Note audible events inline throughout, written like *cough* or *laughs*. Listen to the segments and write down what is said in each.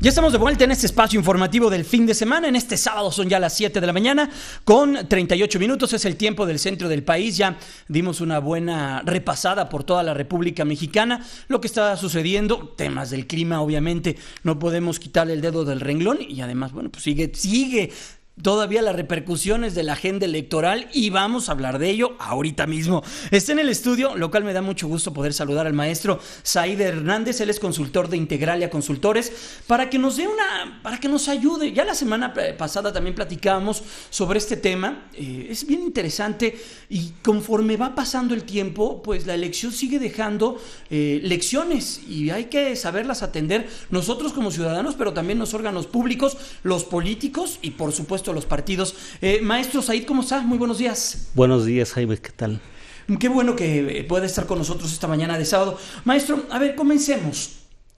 Ya estamos de vuelta en este espacio informativo del fin de semana. En este sábado son ya las 7 de la mañana con 38 minutos. Es el tiempo del centro del país. Ya dimos una buena repasada por toda la República Mexicana. Lo que está sucediendo, temas del clima, obviamente. No podemos quitarle el dedo del renglón. Y además, bueno, pues sigue, sigue todavía las repercusiones de la agenda electoral y vamos a hablar de ello ahorita mismo. Está en el estudio, lo cual me da mucho gusto poder saludar al maestro Said Hernández, él es consultor de Integralia Consultores, para que nos dé una, para que nos ayude. Ya la semana eh, pasada también platicábamos sobre este tema, eh, es bien interesante y conforme va pasando el tiempo, pues la elección sigue dejando eh, lecciones y hay que saberlas atender nosotros como ciudadanos, pero también los órganos públicos, los políticos y por supuesto los partidos. Eh, maestro Said, ¿cómo estás? Muy buenos días. Buenos días, Jaime, ¿qué tal? Qué bueno que eh, pueda estar con nosotros esta mañana de sábado. Maestro, a ver, comencemos.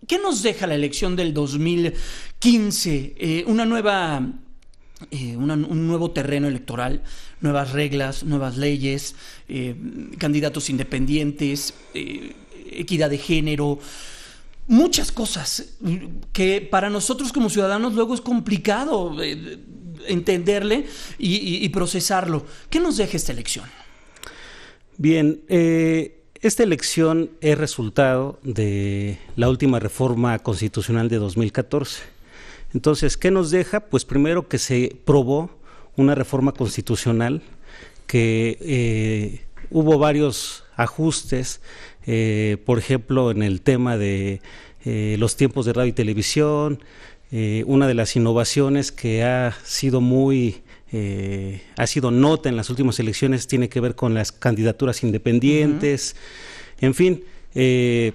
¿Qué nos deja la elección del 2015? Eh, una nueva un nuevo terreno electoral, nuevas reglas, nuevas leyes, candidatos independientes, equidad de género, muchas cosas que para nosotros como ciudadanos luego es complicado entenderle y, procesarlo. ¿Qué nos deja esta elección? Bien, eh, esta elección es resultado de la última reforma constitucional de 2014. Entonces, ¿qué nos deja? Pues primero que se probó una reforma constitucional que eh, hubo varios ajustes, eh, por ejemplo, en el tema de los tiempos de radio y televisión, eh, una de las innovaciones que ha sido muy eh, ha sido nota en las últimas elecciones tiene que ver con las candidaturas independientes. En fin, eh,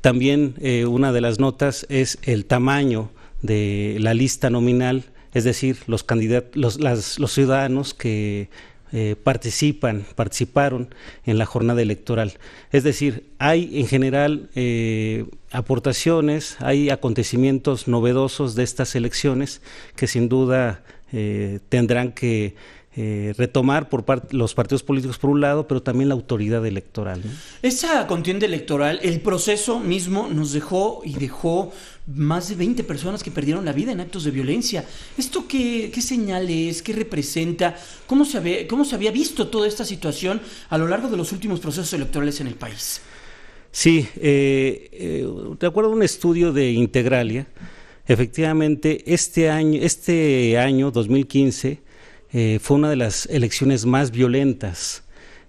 también una de las notas es el tamaño de la lista nominal, es decir, los, los, los ciudadanos que eh, participan, participaron en la jornada electoral. Es decir, hay en general eh, aportaciones, hay acontecimientos novedosos de estas elecciones que sin duda eh, tendrán que retomar por parte los partidos políticos por un lado, pero también la autoridad electoral. Esa contienda electoral, el proceso mismo nos dejó y dejó más de 20 personas que perdieron la vida en actos de violencia. ¿Esto qué, qué señal es? ¿Qué representa? ¿Cómo se, había, ¿Cómo se había visto toda esta situación a lo largo de los últimos procesos electorales en el país? Sí, eh, eh de acuerdo a un estudio de Integralia, efectivamente este año, este año 2015, eh, fue una de las elecciones más violentas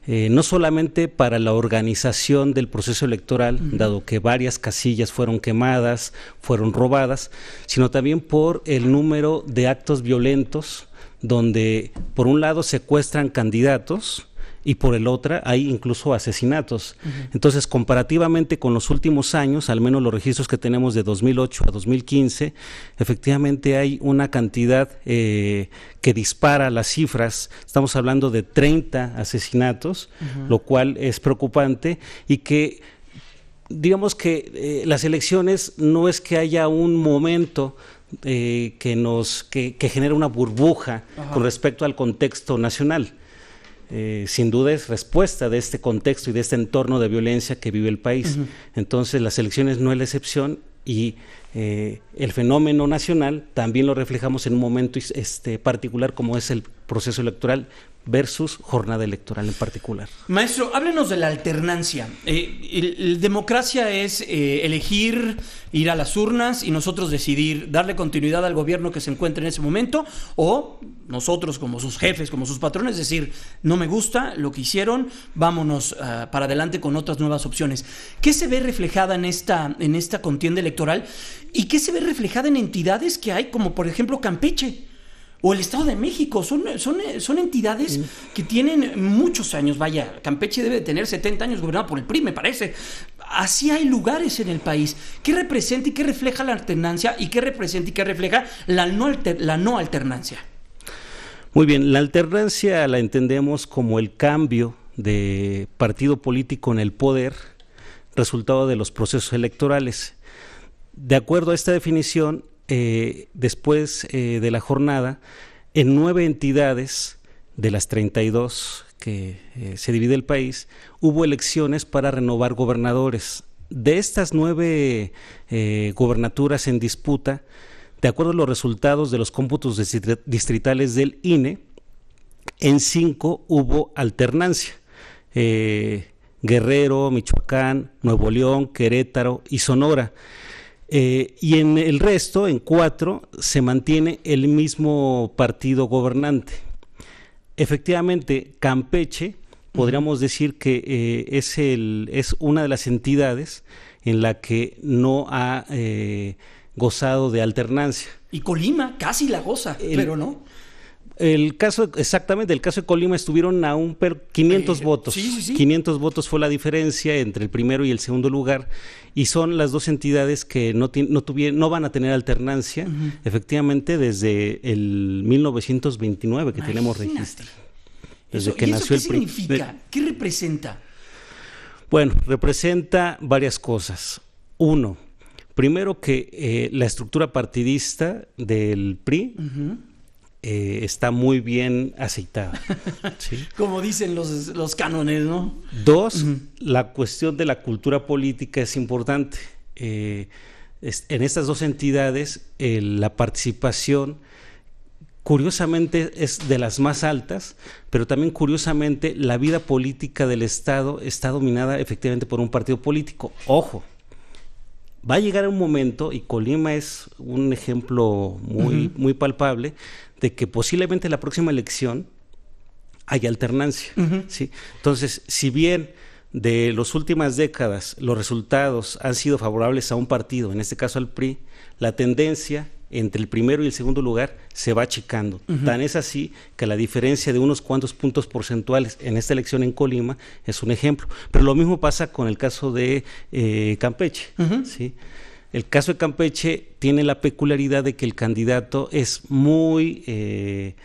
eh, no solamente para la organización del proceso electoral, dado que varias casillas fueron quemadas, fueron robadas, sino también por el número de actos violentos donde por un lado secuestran candidatos, y por el otro, hay incluso asesinatos. Entonces, comparativamente con los últimos años, al menos los registros que tenemos de 2008 a 2015, efectivamente hay una cantidad eh, que dispara las cifras. Estamos hablando de 30 asesinatos, lo cual es preocupante y que digamos que eh, las elecciones no es que haya un momento eh, que nos que, genera una burbuja con respecto al contexto nacional. Eh, sin duda es respuesta de este contexto y de este entorno de violencia que vive el país. Entonces las elecciones no es la excepción y eh, el fenómeno nacional también lo reflejamos en un momento este, particular como es el proceso electoral versus jornada electoral en particular. Maestro, háblenos de la alternancia. Eh, democracia es eh, elegir, ir a las urnas y nosotros decidir darle continuidad al gobierno que se encuentra en ese momento o nosotros como sus jefes, como sus patrones, decir, no me gusta lo que hicieron, vámonos ah, para adelante con otras nuevas opciones. ¿Qué se ve reflejada en esta, en esta contienda electoral y qué se ve reflejada en entidades que hay como por ejemplo Campeche? o el Estado de México. Son, son, entidades que tienen muchos años. Vaya, Campeche debe tener 70 años gobernado por el PRI, me parece. Así hay lugares en el país. ¿Qué representa y qué refleja la alternancia y qué representa y qué refleja la la no alternancia? Muy bien, la alternancia la entendemos como el cambio de partido político en el poder resultado de los procesos electorales. De acuerdo a esta definición, eh, después eh, de la jornada en nueve entidades de las 32 que eh, se divide el país, hubo elecciones para renovar gobernadores. De estas nueve gobernaturas en disputa, de acuerdo a los resultados de los cómputos distritales del INE, en cinco hubo alternancia. Guerrero, Michoacán, Nuevo León, Querétaro y Sonora. Eh, y en el resto, en cuatro, se mantiene el mismo partido gobernante. Efectivamente, Campeche, podríamos decir que eh, es, el, es una de las entidades en la que no ha eh, gozado de alternancia. Y Colima casi la goza, pero no. El caso, exactamente, el caso de Colima estuvieron a un per 500 eh, votos. 500 votos fue la diferencia entre el primero y el segundo lugar y son las dos entidades que no, no, tuvieron, no van a tener alternancia, efectivamente, desde el 1929 que tenemos registro. Desde que ¿y eso nació ¿Qué significa? ¿Qué representa? Bueno, representa varias cosas. Uno, primero que eh, la estructura partidista del PRI. Eh, está muy bien aceitada. *laughs* Como dicen los, los, cánones, ¿no? Dos, la cuestión de la cultura política es importante. Eh, en estas dos entidades, eh, la participación, curiosamente, es de las más altas, pero también curiosamente, la vida política del Estado está dominada efectivamente por un partido político. Ojo, va a llegar un momento, y Colima es un ejemplo muy, muy palpable, de que posiblemente la próxima elección haya alternancia. ¿sí? Entonces, si bien de las últimas décadas los resultados han sido favorables a un partido, en este caso al PRI, la tendencia entre el primero y el segundo lugar se va achicando. Tan es así que la diferencia de unos cuantos puntos porcentuales en esta elección en Colima es un ejemplo. Pero lo mismo pasa con el caso de eh, Campeche. ¿sí? El caso de Campeche tiene la peculiaridad de que el candidato es muy eh,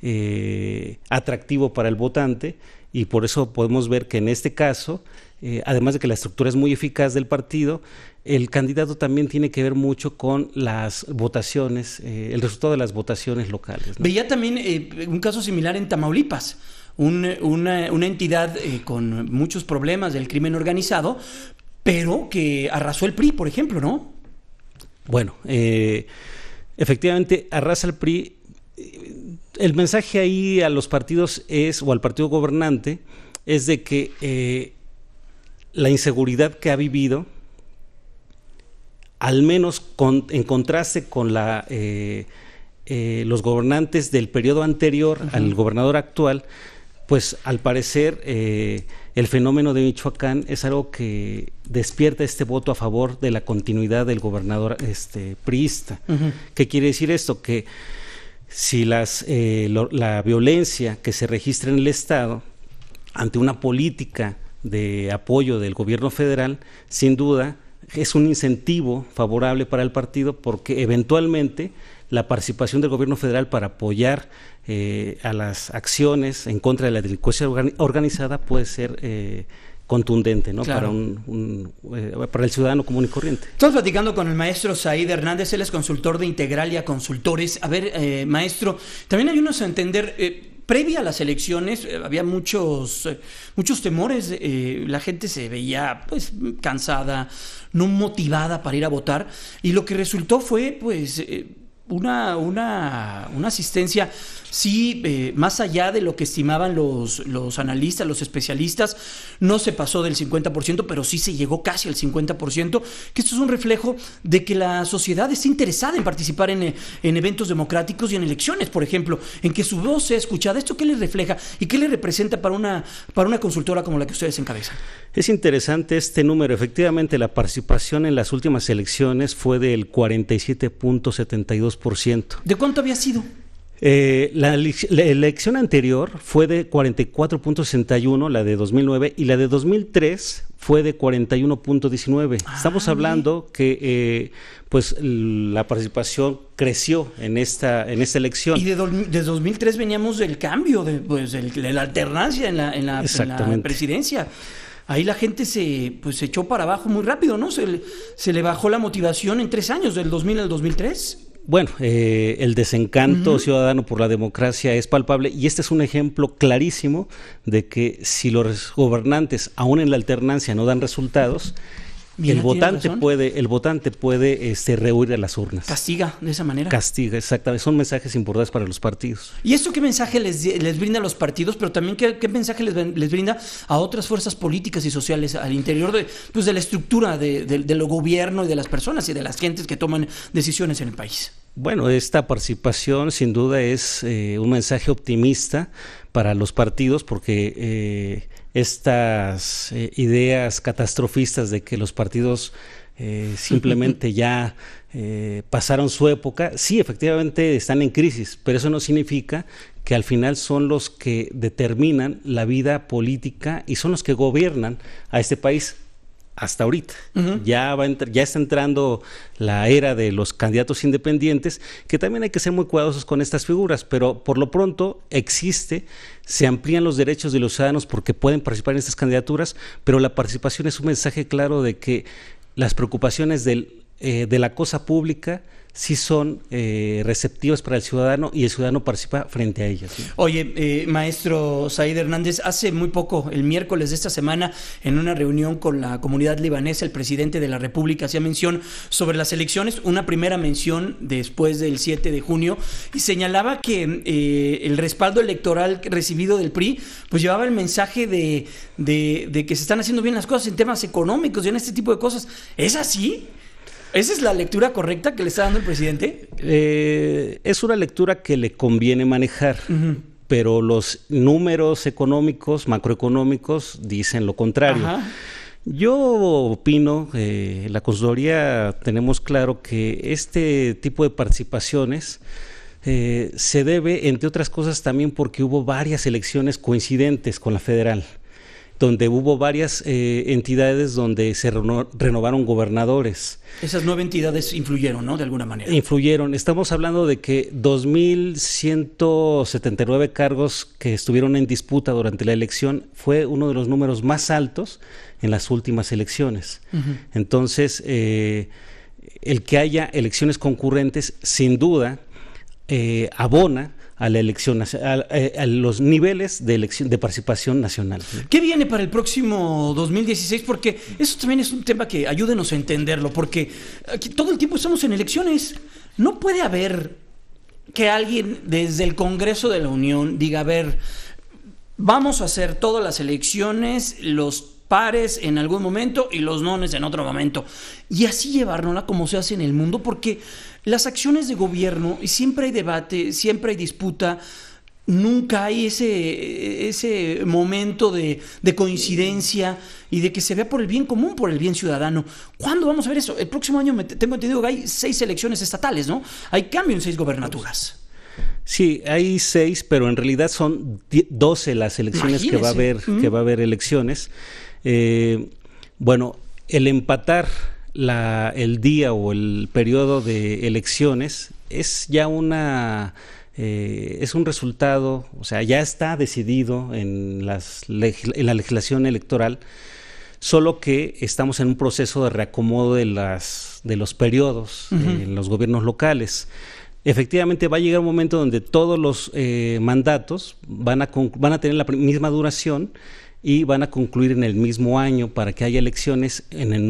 eh, atractivo para el votante y por eso podemos ver que en este caso, eh, además de que la estructura es muy eficaz del partido, el candidato también tiene que ver mucho con las votaciones, el resultado de las votaciones locales. Veía también un caso similar en Tamaulipas. una, entidad con muchos problemas del crimen organizado, pero que arrasó el PRI, por ejemplo, ¿no? Bueno, eh, efectivamente, arrasa el PRI. Eh, el mensaje ahí a los partidos es, o al partido gobernante, es de que eh, la inseguridad que ha vivido, al menos en contraste con la, los gobernantes del periodo anterior al gobernador actual, pues al parecer eh, el fenómeno de Michoacán es algo que despierta este voto a favor de la continuidad del gobernador este, priista. ¿Qué quiere decir esto? Que si las, eh, la violencia que se registra en el Estado ante una política de apoyo del gobierno federal, sin duda es un incentivo favorable para el partido porque eventualmente la participación del gobierno federal para apoyar eh, a las acciones en contra de la delincuencia organizada puede ser eh, contundente ¿no? para, un, eh, para el ciudadano común y corriente. Estamos platicando con el maestro Said Hernández, él es consultor de Integralia Consultores. A ver, maestro, también ayúdanos a entender previa a las elecciones había muchos, muchos temores, la gente se veía pues cansada, no motivada para ir a votar y lo que resultó fue pues una, una, asistencia, sí, eh, más allá de lo que estimaban los, los analistas, los especialistas, no se pasó del 50%, pero sí se llegó casi al 50%, que esto es un reflejo de que la sociedad está interesada en participar en, en eventos democráticos y en elecciones, por ejemplo, en que su voz sea escuchada. ¿Esto qué le refleja y qué le representa para una, para una consultora como la que ustedes encabezan? Es interesante este número. Efectivamente, la participación en las últimas elecciones fue del 47.72%. ¿De cuánto había sido? Eh, la, elección anterior fue de 44.61, la de 2009, y la de 2003 fue de 41.19. Ah, Estamos hablando que eh, pues la participación creció en esta en esta elección. Y de, 2003 veníamos del cambio, de, pues, la alternancia en la, en presidencia ahí la gente se, pues, echó para abajo muy rápido, ¿no? Se, se le bajó la motivación en tres años, del 2000 al 2003. Bueno, eh, el desencanto ciudadano por la democracia es palpable y este es un ejemplo clarísimo de que si los gobernantes, aún en la alternancia, no dan resultados, el ah, votante puede, el votante puede este, rehuir a las urnas. Castiga de esa manera. Castiga, exactamente. Son mensajes importantes para los partidos. ¿Y esto qué mensaje les, brinda a los partidos, pero también qué, mensaje les, brinda a otras fuerzas políticas y sociales al interior de, pues, de la estructura de, gobierno y de las personas y de las gentes que toman decisiones en el país? Bueno, esta participación sin duda es eh, un mensaje optimista para los partidos porque eh, estas eh, ideas catastrofistas de que los partidos eh, *laughs* simplemente ya eh, pasaron su época. Sí, efectivamente están en crisis, pero eso no significa que al final son los que determinan la vida política y son los que gobiernan a este país hasta ahorita. ya, va ya está entrando la era de los candidatos independientes, que también hay que ser muy cuidadosos con estas figuras, pero por lo pronto existe, se amplían los derechos de los ciudadanos porque pueden participar en estas candidaturas, pero la participación es un mensaje claro de que las preocupaciones del eh, de la cosa pública si son eh, receptivas para el ciudadano y el ciudadano participa frente a ellas. Oye, eh, maestro Said Hernández, hace muy poco, el miércoles de esta semana, en una reunión con la comunidad libanesa, el presidente de la República hacía mención sobre las elecciones, una primera mención después del 7 de junio, y señalaba que eh, el respaldo electoral recibido del PRI, pues llevaba el mensaje de, de que se están haciendo bien las cosas en temas económicos y en este tipo de cosas. ¿Es así? ¿Esa es la lectura correcta que le está dando el presidente? Eh, es una lectura que le conviene manejar, pero los números económicos, macroeconómicos, dicen lo contrario. Yo opino, eh, la consultoría tenemos claro que este tipo de participaciones eh, se debe, entre otras cosas, también porque hubo varias elecciones coincidentes con la federal donde hubo varias eh, entidades donde se renovaron gobernadores. Esas nueve entidades influyeron, ¿no? De alguna manera. Influyeron. Estamos hablando de que 2.179 cargos que estuvieron en disputa durante la elección fue uno de los números más altos en las últimas elecciones. Entonces, eh, el que haya elecciones concurrentes, sin duda, eh, abona a la elección, a, los niveles de, elección, de participación nacional. ¿Qué viene para el próximo 2016? Porque eso también es un tema que ayúdenos a entenderlo, porque aquí todo el tiempo estamos en elecciones. No puede haber que alguien desde el Congreso de la Unión diga, a ver, vamos a hacer todas las elecciones, los pares en algún momento y los nones en otro momento. Y así llevárnosla como se hace en el mundo, porque las acciones de gobierno, y siempre hay debate, siempre hay disputa, nunca hay ese, ese momento de, coincidencia y de que se vea por el bien común, por el bien ciudadano. ¿Cuándo vamos a ver eso? El próximo año tengo entendido que hay seis elecciones estatales, ¿no? Hay cambio en seis gobernaturas. Sí, hay seis, pero en realidad son doce las elecciones que va a haber, que va a haber elecciones. Eh, bueno, el empatar el día o el periodo de elecciones es ya una... Eh, es un resultado, o sea, ya está decidido en, las la legislación electoral, solo que estamos en un proceso de reacomodo de, las, de los periodos eh, en los gobiernos locales. Efectivamente, va a llegar un momento donde todos los mandatos van a tener la misma duración y van a concluir en el mismo año para que haya elecciones en el,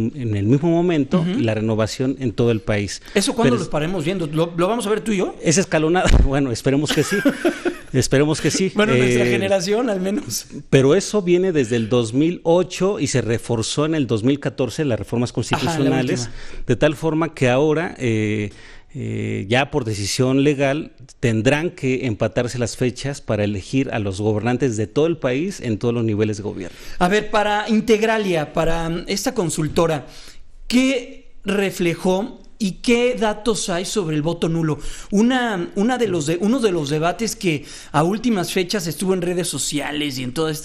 mismo momento y la renovación en todo el país. ¿Eso cuándo lo estaremos viendo? ¿Lo, vamos a ver tú y yo? Es escalonada. *laughs* Bueno, esperemos que sí. *laughs* esperemos que sí. Bueno, nuestra eh, generación al menos. Pero eso viene desde el 2008 y se reforzó en el 2014 las reformas constitucionales, de tal forma que ahora... Eh, eh, ya por decisión legal, tendrán que empatarse las fechas para elegir a los gobernantes de todo el país en todos los niveles de gobierno. A ver, para Integralia, para esta consultora, ¿qué reflejó ¿Y qué datos hay sobre el voto nulo? Una, una de los de, uno de los debates que a últimas fechas estuvo en redes sociales y en todos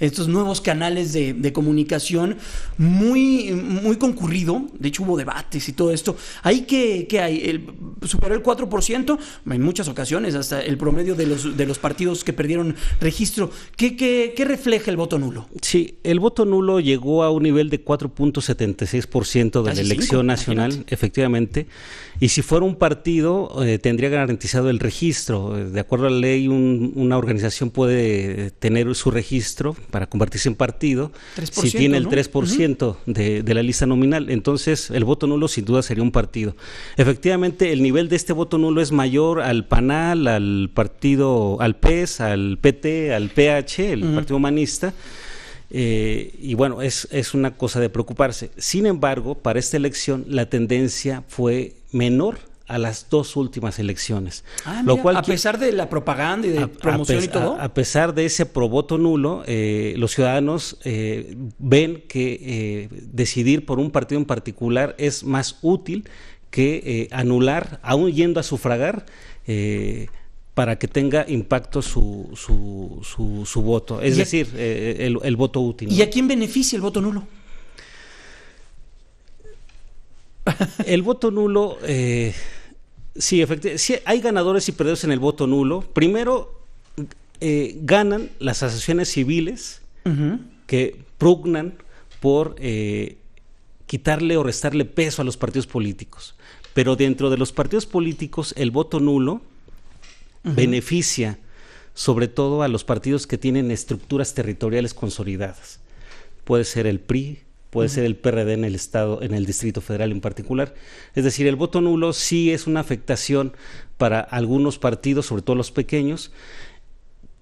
estos nuevos canales de, comunicación, muy, muy concurrido, de hecho hubo debates y todo esto. Hay qué, qué hay? El, superó el 4%, en muchas ocasiones, hasta el promedio de los, de los partidos que perdieron registro. ¿Qué, qué, refleja el voto nulo? Sí, el voto nulo llegó a un nivel de 4.76% de la elección nacional, efectivamente. Y si fuera un partido, eh, tendría garantizado el registro. De acuerdo a la ley, una organización puede tener su registro para convertirse en partido si tiene el 3% de, de la lista nominal. Entonces, el voto nulo sin duda sería un partido. Efectivamente, el nivel nivel de este voto nulo es mayor al PANAL, al partido, al PES, al PT, al PH, el Partido Humanista. Eh, y bueno, es, es una cosa de preocuparse. Sin embargo, para esta elección la tendencia fue menor a las dos últimas elecciones. Ah, lo cual, a pesar de la propaganda y de a, promoción y todo. A, pesar de ese voto nulo, eh, los ciudadanos eh, ven que eh, decidir por un partido en particular es más útil que eh, anular, aún yendo a sufragar, eh, para que tenga impacto su, su, su, voto, es decir, eh, el, voto útil. ¿Y a quién beneficia el voto nulo? *laughs* El voto nulo, sí, efectivamente, hay ganadores y perdedores en el voto nulo. Primero, ganan las asociaciones civiles que pugnan por quitarle o restarle peso a los partidos políticos. Pero dentro de los partidos políticos, el voto nulo beneficia sobre todo a los partidos que tienen estructuras territoriales consolidadas. Puede ser el PRI, puede ser el PRD en el estado, en el Distrito Federal en particular. Es decir, el voto nulo sí es una afectación para algunos partidos, sobre todo los pequeños,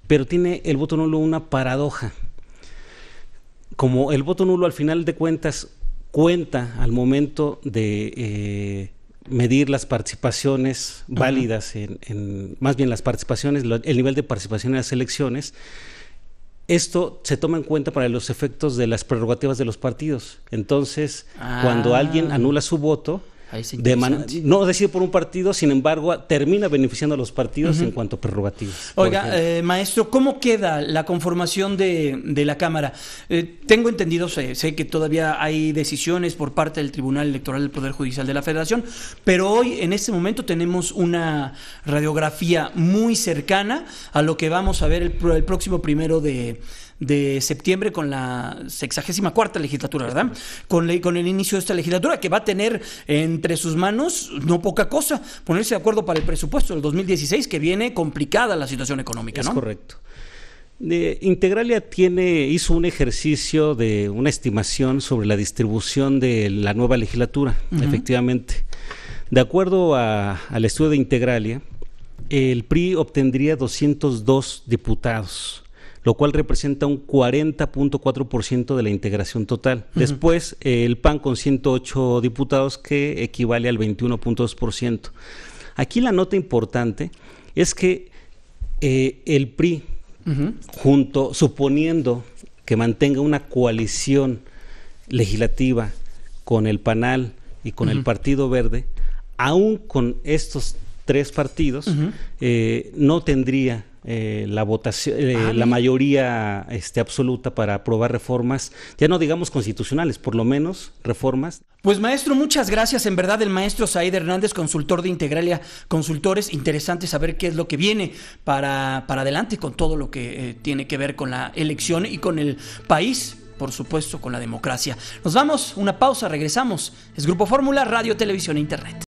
pero tiene el voto nulo una paradoja. Como el voto nulo al final de cuentas cuenta al momento de eh, medir las participaciones válidas, en, más bien las participaciones, el nivel de participación en las elecciones. Esto se toma en cuenta para los efectos de las prerrogativas de los partidos. Entonces, cuando ah. alguien anula su voto, de no decide por un partido, sin embargo, termina beneficiando a los partidos en cuanto a prerrogativas. Oiga, eh, maestro, ¿cómo queda la conformación de, la Cámara? Eh, tengo entendido, sé, que todavía hay decisiones por parte del Tribunal Electoral del Poder Judicial de la Federación, pero hoy, en este momento, tenemos una radiografía muy cercana a lo que vamos a ver el próximo primero de de septiembre con la sexagésima cuarta legislatura, ¿verdad? Con, con el inicio de esta legislatura, que va a tener entre sus manos no poca cosa, ponerse de acuerdo para el presupuesto del 2016, que viene complicada la situación económica, ¿no? Es correcto. Integralia tiene, hizo un ejercicio de una estimación sobre la distribución de la nueva legislatura, efectivamente. De acuerdo al estudio de Integralia, el PRI obtendría 202 diputados lo cual representa un 40.4% de la integración total. Después, eh, el PAN con 108 diputados, que equivale al 21.2%. Aquí la nota importante es que eh, el PRI, junto, suponiendo que mantenga una coalición legislativa con el PANAL y con el Partido Verde, aún con estos tres partidos, eh, no tendría eh, la votación, eh, ah, la mayoría este, absoluta para aprobar reformas, ya no digamos constitucionales, por lo menos reformas. Pues maestro, muchas gracias. En verdad, el maestro Said Hernández, consultor de Integralia Consultores, interesante saber qué es lo que viene para, para adelante con todo lo que eh, tiene que ver con la elección y con el país, por supuesto, con la democracia. Nos vamos, una pausa, regresamos. Es Grupo Fórmula, Radio, Televisión e Internet.